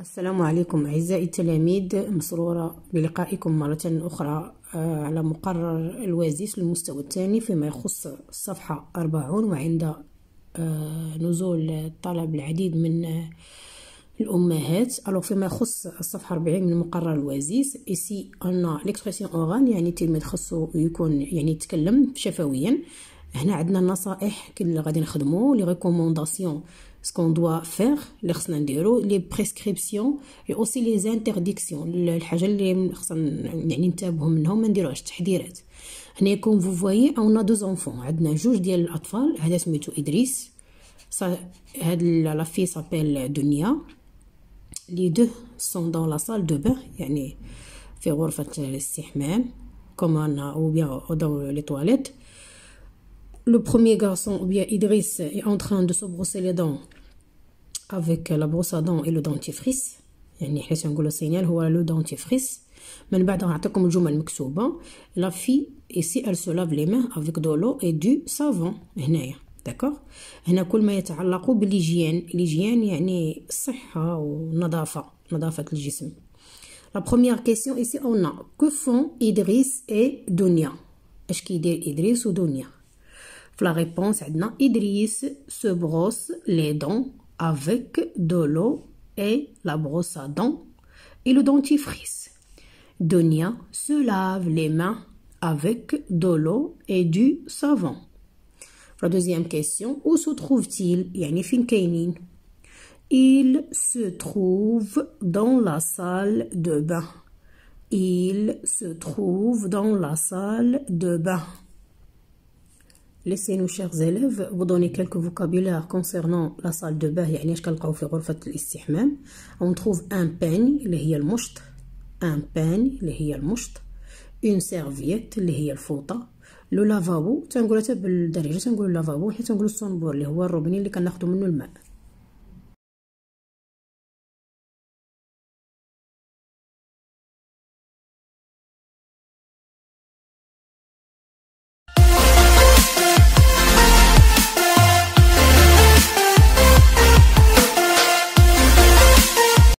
السلام عليكم أعزائي التلاميذ مسرورة بلقائكم مرة أخرى آه، على مقرر الوازيس للمستوى الثاني فيما يخص الصفحة 40 وعند آه، نزول طلب العديد من آه، الأمهات ألو فيما يخص الصفحة 40 من مقرر الوازيس إيسي أن ليكسبرسيون أوغان يعني التلميذ خصو يكون يعني يتكلم شفويا هنا عندنا النصائح كي غادي نخدمو لي ريكومونداسيون ce qu'on doit faire اللي خصنا نديرو لي بريسكريبسيون اي اوسي لي انترديكسيون الحاجه اللي خصنا يعني نتابعو منهم ما نديروهاش التحذيرات هنا كوم فو فوايي اون دو زونفون عندنا جوج ديال الاطفال هذا سميتو ادريس هاد لا في سابيل دنيا لي دو سون دون لا سال دو بان يعني في غرفه الاستحمام كومان او بيان او دون لي تواليت le premier garçon, ou bien Idriss, est en train de se brosser les dents avec la brosse à dents et le dentifrice يعني حيت signal, هو le dentifrice من بعد غنعطيكم الجمل La fille, ici elle se lave les mains avec de l'eau et du savon D'accord? هنا كل ما La première question ici on a que font Idriss et Dunia اش Idriss ou Dunia la réponse est non. Idriss se brosse les dents avec de l'eau et la brosse à dents et le dentifrice. Donia se lave les mains avec de l'eau et du savon. La deuxième question, où se trouve-t-il Il se trouve dans la salle de bain. Il se trouve dans la salle de bain. Laissez-nous, chers élèves, vous donner quelques vocabulaires concernant la salle de bain يعني اش كنلقاو في غرفة الاستحمام. On trouve un باني اللي هي المشط. Un باني اللي هي المشط. Une serviette اللي هي الفوطة. لو لافابو تنقولو تا بالدارجة تنقولو لافابو حيت تنقولو الصنبور اللي هو الروبيني اللي كناخدو منو الماء.